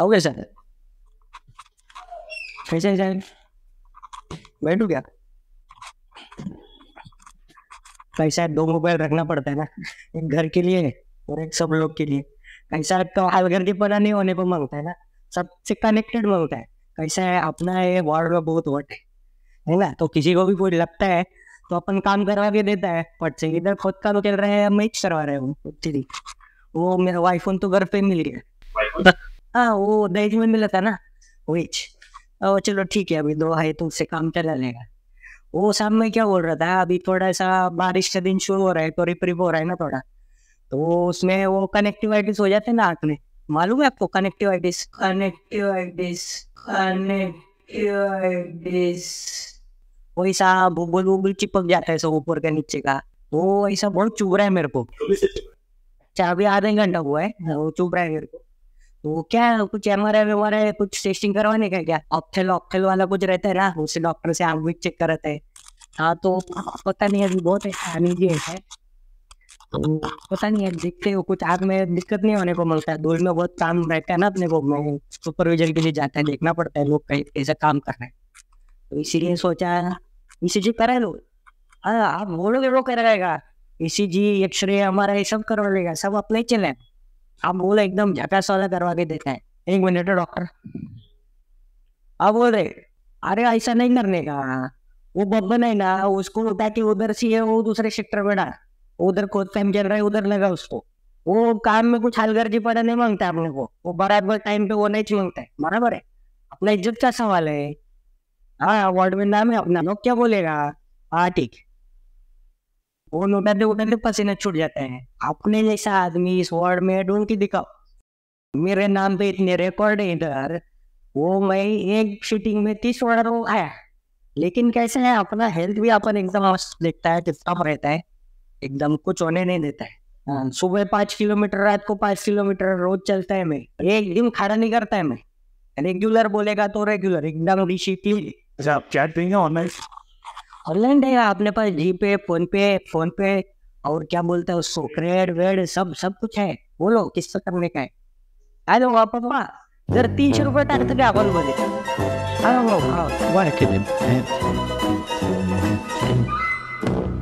okay sir कैसे sir बैठू क्या पैसा दो मोबाइल रखना पड़ता है ना एक घर के लिए और एक सब लोग के लिए पैसा तो हर घर की पता नहीं होने पर मांगता है ना सबसे कनेक्टेड मांगता है कैसा है अपना है वार्ड में बहुत वट है है ना तो किसी को भी कोई लगता है तो अपन काम करवा के देता है फट से इधर खुद का तो चल रहा है मैं करवा रहे हूँ वो मेरा वाईफोन तो घर पे मिल गया हाँ वो दहेज में मिला था ना वेज और चलो ठीक है अभी दो है तुमसे काम चला लेगा वो शाम में क्या बोल रहा था अभी थोड़ा सा बारिश का दिन शुरू हो रहा है तो रिप रिप हो रहा है ना थोड़ा तो उसमें वो कनेक्टिवाइटिस हो जाते हैं ना आंख में मालूम है आपको कनेक्टिवाइटिस कनेक्टिवाइटिस कनेक्टिवाइटिस वैसा बुबुल वूगुल चिपक जाता है सब ऊपर के नीचे का वो तो ऐसा बहुत चुभ रहा है मेरे को तो चाबी आधा घंटा हुआ है वो चुभ रहा है मेरे को वो क्या है कुछ एम आर है कुछ टेस्टिंग करवाने का क्या ऑप्थेल ऑप्थेल वाला कुछ रहता है ना उसे डॉक्टर से आप भी चेक करते हैं हाँ तो पता नहीं अभी बहुत है तो पता नहीं है देखते हो कुछ आग में दिक्कत नहीं होने को मिलता है दूर में बहुत काम रहता है ना अपने को सुपरविजन के लिए जाता है देखना पड़ता है लोग कैसा काम कर रहे हैं तो इसीलिए सोचा इसी e जी करा लो हाँ आप बोलोगे वो करेगा इसी सी जी एक्सरे हमारा ये सब करवा लेगा सब अपने चले आप बोले एकदम झकास वाला करवा के देते हैं एक मिनट डॉक्टर आप बोल रहे अरे ऐसा नहीं करने का वो बब्बन है ना उसको ताकि उधर सी है वो दूसरे सेक्टर में ना उधर खोद फेम चल रहा है उधर लगा उसको वो काम में कुछ हलगर्जी पड़ा नहीं मांगता अपने को वो बराबर टाइम पे वो नहीं मांगता है बराबर है अपना इज्जत का सवाल है हाँ वार्ड में नाम है अपना लोग क्या बोलेगा हाँ ठीक है वो लोग उधर उधर पसीने छूट जाते हैं अपने जैसा आदमी इस वर्ल्ड में ढूंढ के दिखाओ मेरे नाम पे इतने रिकॉर्ड है इधर वो मैं एक शूटिंग में तीस ऑर्डर आया लेकिन कैसे है अपना हेल्थ भी अपन एकदम देखता है कितना रहता है एकदम कुछ होने नहीं देता है हाँ, सुबह पाँच किलोमीटर रात को पाँच किलोमीटर रोज चलता है मैं एक दिन खाना नहीं करता है मैं रेगुलर बोलेगा तो रेगुलर एकदम डिसिप्लिन ऑनलाइन है आपने पास जी पे फोन पे फोन पे और क्या बोलते हैं उसको क्रेड वेड सब सब कुछ है बोलो किस तरह करने का है आ हॅलो पापा जर तीन सौ रुपये तर तुम्ही आपण बोलले हॅलो